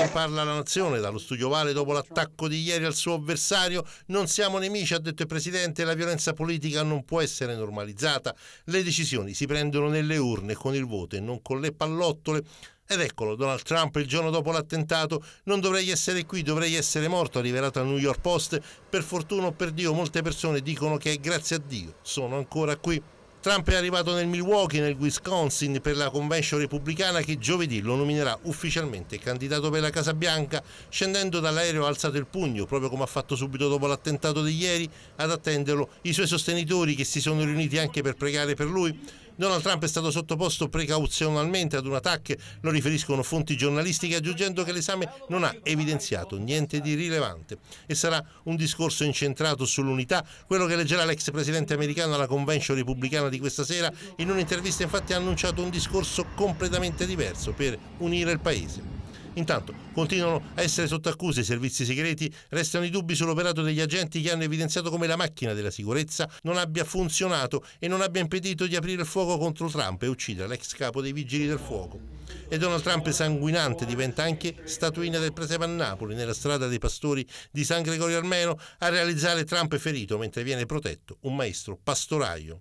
ne parla la nazione dallo studio Vale dopo l'attacco di ieri al suo avversario. Non siamo nemici, ha detto il Presidente, la violenza politica non può essere normalizzata. Le decisioni si prendono nelle urne con il voto e non con le pallottole. Ed eccolo, Donald Trump il giorno dopo l'attentato. Non dovrei essere qui, dovrei essere morto, ha rivelato al New York Post. Per fortuna o per Dio molte persone dicono che è grazie a Dio sono ancora qui. Trump è arrivato nel Milwaukee, nel Wisconsin, per la convention repubblicana che giovedì lo nominerà ufficialmente candidato per la Casa Bianca. Scendendo dall'aereo ha alzato il pugno, proprio come ha fatto subito dopo l'attentato di ieri, ad attenderlo i suoi sostenitori che si sono riuniti anche per pregare per lui. Donald Trump è stato sottoposto precauzionalmente ad un attacco, lo riferiscono fonti giornalistiche, aggiungendo che l'esame non ha evidenziato niente di rilevante e sarà un discorso incentrato sull'unità, quello che leggerà l'ex presidente americano alla convention repubblicana di questa sera. In un'intervista infatti ha annunciato un discorso completamente diverso per unire il paese. Intanto continuano a essere sotto accusa i servizi segreti, restano i dubbi sull'operato degli agenti che hanno evidenziato come la macchina della sicurezza non abbia funzionato e non abbia impedito di aprire il fuoco contro Trump e uccidere l'ex capo dei vigili del fuoco. E Donald Trump sanguinante diventa anche statuina del presepe a Napoli, nella strada dei pastori di San Gregorio Armeno, a realizzare Trump ferito mentre viene protetto un maestro pastoraio.